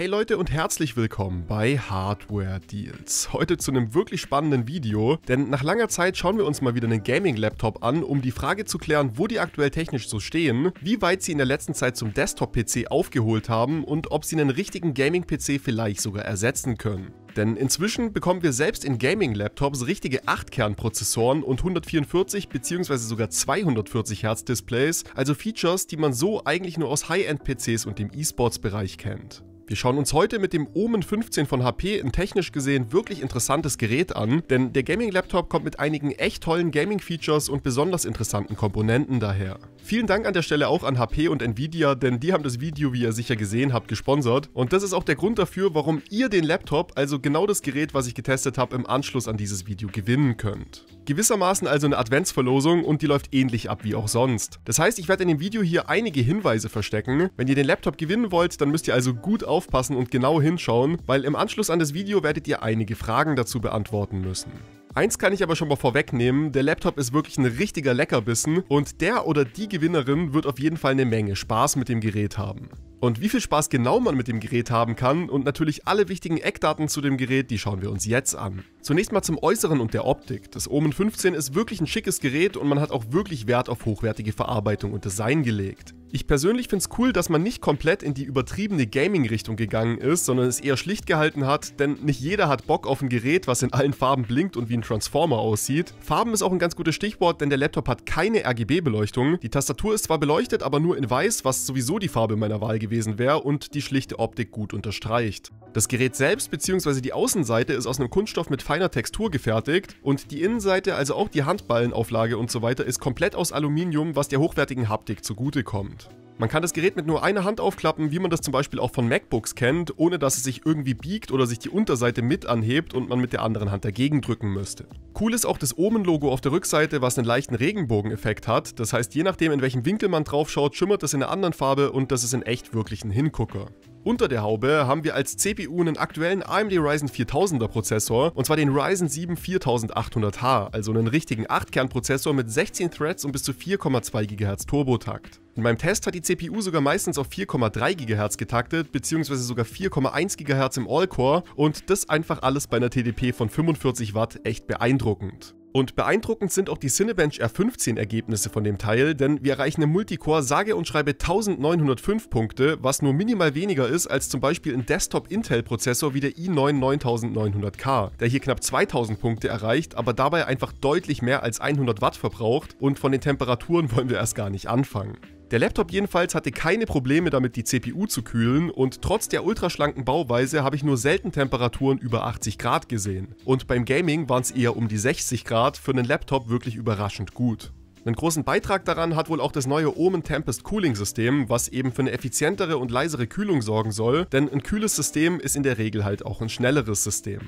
Hey Leute und herzlich willkommen bei Hardware Deals. Heute zu einem wirklich spannenden Video, denn nach langer Zeit schauen wir uns mal wieder einen Gaming-Laptop an, um die Frage zu klären, wo die aktuell technisch so stehen, wie weit sie in der letzten Zeit zum Desktop-PC aufgeholt haben und ob sie einen richtigen Gaming-PC vielleicht sogar ersetzen können. Denn inzwischen bekommen wir selbst in Gaming-Laptops richtige 8-Kern-Prozessoren und 144 bzw. sogar 240 hz displays also Features, die man so eigentlich nur aus High-End-PCs und dem E-Sports-Bereich kennt. Wir schauen uns heute mit dem Omen 15 von HP ein technisch gesehen wirklich interessantes Gerät an, denn der Gaming-Laptop kommt mit einigen echt tollen Gaming-Features und besonders interessanten Komponenten daher. Vielen Dank an der Stelle auch an HP und Nvidia, denn die haben das Video, wie ihr sicher gesehen habt, gesponsert und das ist auch der Grund dafür, warum ihr den Laptop, also genau das Gerät, was ich getestet habe, im Anschluss an dieses Video gewinnen könnt. Gewissermaßen also eine Adventsverlosung und die läuft ähnlich ab wie auch sonst. Das heißt, ich werde in dem Video hier einige Hinweise verstecken. Wenn ihr den Laptop gewinnen wollt, dann müsst ihr also gut aufpassen und genau hinschauen, weil im Anschluss an das Video werdet ihr einige Fragen dazu beantworten müssen. Eins kann ich aber schon mal vorwegnehmen, der Laptop ist wirklich ein richtiger Leckerbissen und der oder die Gewinnerin wird auf jeden Fall eine Menge Spaß mit dem Gerät haben. Und wie viel Spaß genau man mit dem Gerät haben kann und natürlich alle wichtigen Eckdaten zu dem Gerät, die schauen wir uns jetzt an. Zunächst mal zum Äußeren und der Optik. Das Omen 15 ist wirklich ein schickes Gerät und man hat auch wirklich Wert auf hochwertige Verarbeitung und Design gelegt. Ich persönlich finde es cool, dass man nicht komplett in die übertriebene Gaming-Richtung gegangen ist, sondern es eher schlicht gehalten hat, denn nicht jeder hat Bock auf ein Gerät, was in allen Farben blinkt und wie ein Transformer aussieht. Farben ist auch ein ganz gutes Stichwort, denn der Laptop hat keine RGB-Beleuchtung. Die Tastatur ist zwar beleuchtet, aber nur in weiß, was sowieso die Farbe meiner Wahl gewesen wäre und die schlichte Optik gut unterstreicht. Das Gerät selbst bzw. die Außenseite ist aus einem Kunststoff mit feiner Textur gefertigt und die Innenseite, also auch die Handballenauflage und so weiter, ist komplett aus Aluminium, was der hochwertigen Haptik zugutekommt. Man kann das Gerät mit nur einer Hand aufklappen, wie man das zum Beispiel auch von MacBooks kennt, ohne dass es sich irgendwie biegt oder sich die Unterseite mit anhebt und man mit der anderen Hand dagegen drücken müsste. Cool ist auch das Omen-Logo auf der Rückseite, was einen leichten Regenbogeneffekt hat, das heißt je nachdem in welchem Winkel man draufschaut, schimmert es in einer anderen Farbe und das ist in echt wirklich ein Hingucker. Unter der Haube haben wir als CPU einen aktuellen AMD Ryzen 4000er Prozessor und zwar den Ryzen 7 4800H, also einen richtigen 8-Kern-Prozessor mit 16 Threads und bis zu 4,2 GHz Turbotakt. In meinem Test hat die CPU sogar meistens auf 4,3 GHz getaktet, beziehungsweise sogar 4,1 GHz im All-Core und das einfach alles bei einer TDP von 45 Watt echt beeindruckend. Und beeindruckend sind auch die Cinebench R15 Ergebnisse von dem Teil, denn wir erreichen im Multicore sage und schreibe 1905 Punkte, was nur minimal weniger ist als zum Beispiel ein Desktop-Intel-Prozessor wie der i9 9900K, der hier knapp 2000 Punkte erreicht, aber dabei einfach deutlich mehr als 100 Watt verbraucht und von den Temperaturen wollen wir erst gar nicht anfangen. Der Laptop jedenfalls hatte keine Probleme damit, die CPU zu kühlen und trotz der ultraschlanken Bauweise habe ich nur selten Temperaturen über 80 Grad gesehen. Und beim Gaming waren es eher um die 60 Grad, für einen Laptop wirklich überraschend gut. Einen großen Beitrag daran hat wohl auch das neue Omen Tempest Cooling System, was eben für eine effizientere und leisere Kühlung sorgen soll, denn ein kühles System ist in der Regel halt auch ein schnelleres System.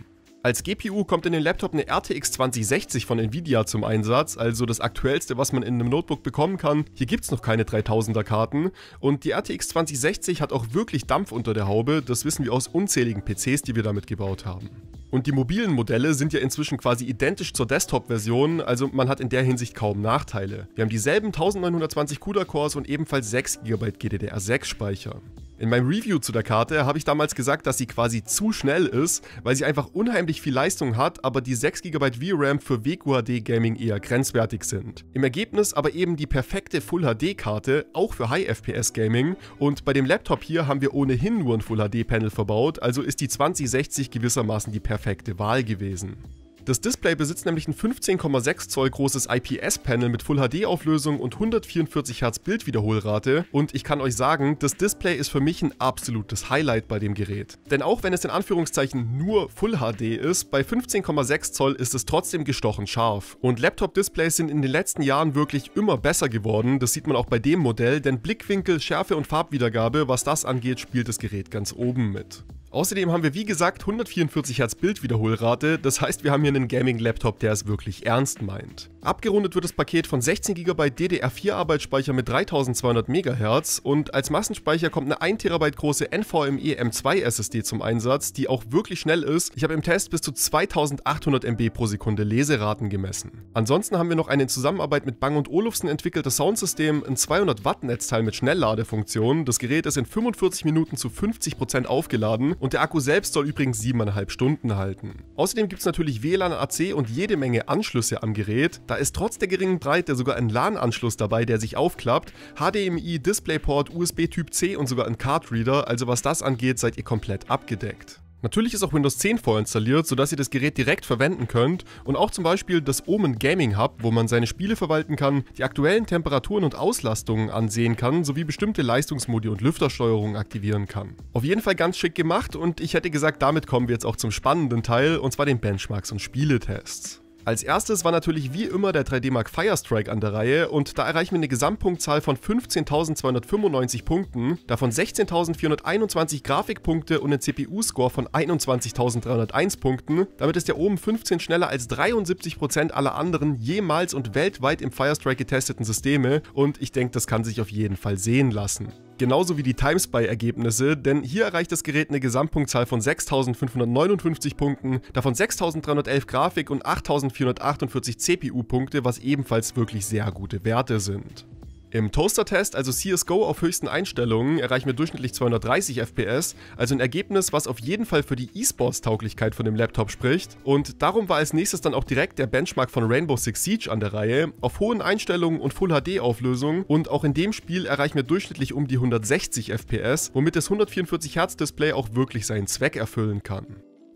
Als GPU kommt in den Laptop eine RTX 2060 von Nvidia zum Einsatz, also das aktuellste, was man in einem Notebook bekommen kann. Hier gibt es noch keine 3000er Karten und die RTX 2060 hat auch wirklich Dampf unter der Haube, das wissen wir aus unzähligen PCs, die wir damit gebaut haben. Und die mobilen Modelle sind ja inzwischen quasi identisch zur Desktop-Version, also man hat in der Hinsicht kaum Nachteile. Wir haben dieselben 1920 CUDA-Cores und ebenfalls 6 GB GDDR6-Speicher. In meinem Review zu der Karte habe ich damals gesagt, dass sie quasi zu schnell ist, weil sie einfach unheimlich viel Leistung hat, aber die 6 GB VRAM für WQHD Gaming eher grenzwertig sind. Im Ergebnis aber eben die perfekte Full HD Karte, auch für High FPS Gaming und bei dem Laptop hier haben wir ohnehin nur ein Full HD Panel verbaut, also ist die 2060 gewissermaßen die perfekte Wahl gewesen. Das Display besitzt nämlich ein 15,6 Zoll großes IPS-Panel mit Full-HD-Auflösung und 144 Hertz Bildwiederholrate und ich kann euch sagen, das Display ist für mich ein absolutes Highlight bei dem Gerät. Denn auch wenn es in Anführungszeichen nur Full-HD ist, bei 15,6 Zoll ist es trotzdem gestochen scharf. Und Laptop-Displays sind in den letzten Jahren wirklich immer besser geworden, das sieht man auch bei dem Modell, denn Blickwinkel, Schärfe und Farbwiedergabe, was das angeht, spielt das Gerät ganz oben mit. Außerdem haben wir wie gesagt 144 Hertz Bildwiederholrate, das heißt wir haben hier einen Gaming-Laptop, der es wirklich ernst meint. Abgerundet wird das Paket von 16 GB DDR4 Arbeitsspeicher mit 3200 MHz und als Massenspeicher kommt eine 1 TB große NVMe M2 SSD zum Einsatz, die auch wirklich schnell ist. Ich habe im Test bis zu 2800 MB pro Sekunde Leseraten gemessen. Ansonsten haben wir noch ein in Zusammenarbeit mit Bang Olufsen entwickeltes Soundsystem, ein 200 Watt Netzteil mit Schnellladefunktion. Das Gerät ist in 45 Minuten zu 50% aufgeladen und der Akku selbst soll übrigens 7,5 Stunden halten. Außerdem gibt es natürlich WLAN AC und jede Menge Anschlüsse am Gerät. Da ist trotz der geringen Breite sogar ein LAN-Anschluss dabei, der sich aufklappt, HDMI, DisplayPort, USB Typ C und sogar ein Cardreader. also was das angeht, seid ihr komplett abgedeckt. Natürlich ist auch Windows 10 vorinstalliert, sodass ihr das Gerät direkt verwenden könnt und auch zum Beispiel das Omen Gaming Hub, wo man seine Spiele verwalten kann, die aktuellen Temperaturen und Auslastungen ansehen kann, sowie bestimmte Leistungsmodi und Lüftersteuerungen aktivieren kann. Auf jeden Fall ganz schick gemacht und ich hätte gesagt, damit kommen wir jetzt auch zum spannenden Teil, und zwar den Benchmarks und Spieletests. Als erstes war natürlich wie immer der 3D Mark Firestrike an der Reihe und da erreichen wir eine Gesamtpunktzahl von 15.295 Punkten, davon 16.421 Grafikpunkte und einen CPU-Score von 21.301 Punkten. Damit ist der oben 15 schneller als 73% aller anderen jemals und weltweit im Firestrike getesteten Systeme und ich denke, das kann sich auf jeden Fall sehen lassen genauso wie die Timespy-Ergebnisse, denn hier erreicht das Gerät eine Gesamtpunktzahl von 6.559 Punkten, davon 6.311 Grafik- und 8.448 CPU-Punkte, was ebenfalls wirklich sehr gute Werte sind. Im Toaster-Test, also CSGO auf höchsten Einstellungen, erreichen wir durchschnittlich 230 FPS, also ein Ergebnis, was auf jeden Fall für die E-Sports-Tauglichkeit von dem Laptop spricht. Und darum war als nächstes dann auch direkt der Benchmark von Rainbow Six Siege an der Reihe. Auf hohen Einstellungen und Full-HD-Auflösung und auch in dem Spiel erreichen wir durchschnittlich um die 160 FPS, womit das 144 Hz-Display auch wirklich seinen Zweck erfüllen kann.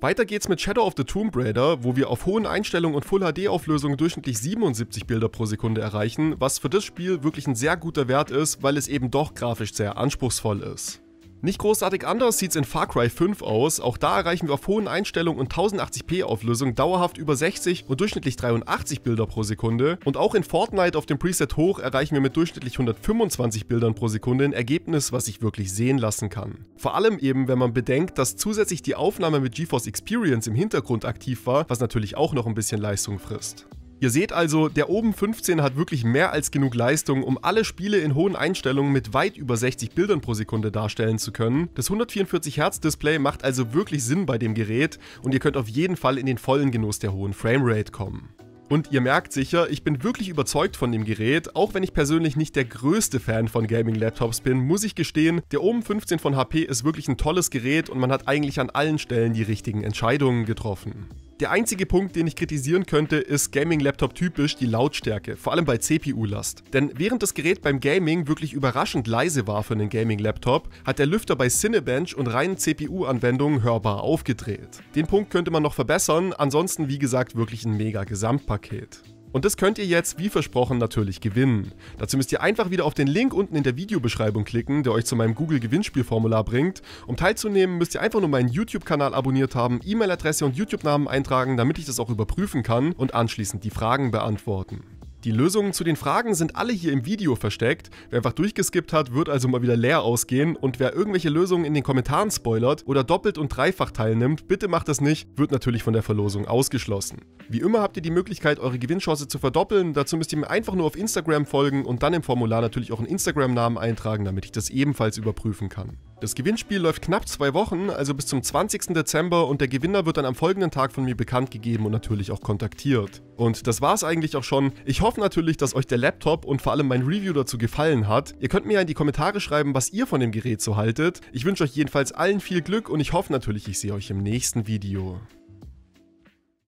Weiter geht's mit Shadow of the Tomb Raider, wo wir auf hohen Einstellungen und Full HD Auflösungen durchschnittlich 77 Bilder pro Sekunde erreichen, was für das Spiel wirklich ein sehr guter Wert ist, weil es eben doch grafisch sehr anspruchsvoll ist. Nicht großartig anders sieht es in Far Cry 5 aus, auch da erreichen wir auf hohen Einstellungen und 1080p Auflösung dauerhaft über 60 und durchschnittlich 83 Bilder pro Sekunde und auch in Fortnite auf dem Preset hoch erreichen wir mit durchschnittlich 125 Bildern pro Sekunde ein Ergebnis, was sich wirklich sehen lassen kann. Vor allem eben, wenn man bedenkt, dass zusätzlich die Aufnahme mit GeForce Experience im Hintergrund aktiv war, was natürlich auch noch ein bisschen Leistung frisst. Ihr seht also, der oben 15 hat wirklich mehr als genug Leistung, um alle Spiele in hohen Einstellungen mit weit über 60 Bildern pro Sekunde darstellen zu können. Das 144 hz Display macht also wirklich Sinn bei dem Gerät und ihr könnt auf jeden Fall in den vollen Genuss der hohen Framerate kommen. Und ihr merkt sicher, ich bin wirklich überzeugt von dem Gerät, auch wenn ich persönlich nicht der größte Fan von Gaming-Laptops bin, muss ich gestehen, der om 15 von HP ist wirklich ein tolles Gerät und man hat eigentlich an allen Stellen die richtigen Entscheidungen getroffen. Der einzige Punkt, den ich kritisieren könnte, ist Gaming-Laptop typisch die Lautstärke, vor allem bei CPU-Last. Denn während das Gerät beim Gaming wirklich überraschend leise war für einen Gaming-Laptop, hat der Lüfter bei Cinebench und reinen CPU-Anwendungen hörbar aufgedreht. Den Punkt könnte man noch verbessern, ansonsten wie gesagt wirklich ein mega Gesamtpaket. Und das könnt ihr jetzt, wie versprochen, natürlich gewinnen. Dazu müsst ihr einfach wieder auf den Link unten in der Videobeschreibung klicken, der euch zu meinem Google Gewinnspielformular bringt. Um teilzunehmen, müsst ihr einfach nur meinen YouTube-Kanal abonniert haben, E-Mail-Adresse und YouTube-Namen eintragen, damit ich das auch überprüfen kann und anschließend die Fragen beantworten. Die Lösungen zu den Fragen sind alle hier im Video versteckt. Wer einfach durchgeskippt hat, wird also mal wieder leer ausgehen. Und wer irgendwelche Lösungen in den Kommentaren spoilert oder doppelt und dreifach teilnimmt, bitte macht das nicht, wird natürlich von der Verlosung ausgeschlossen. Wie immer habt ihr die Möglichkeit, eure Gewinnchance zu verdoppeln. Dazu müsst ihr mir einfach nur auf Instagram folgen und dann im Formular natürlich auch einen Instagram-Namen eintragen, damit ich das ebenfalls überprüfen kann. Das Gewinnspiel läuft knapp zwei Wochen, also bis zum 20. Dezember und der Gewinner wird dann am folgenden Tag von mir bekannt gegeben und natürlich auch kontaktiert. Und das war's eigentlich auch schon. Ich hoffe natürlich, dass euch der Laptop und vor allem mein Review dazu gefallen hat. Ihr könnt mir ja in die Kommentare schreiben, was ihr von dem Gerät so haltet. Ich wünsche euch jedenfalls allen viel Glück und ich hoffe natürlich, ich sehe euch im nächsten Video.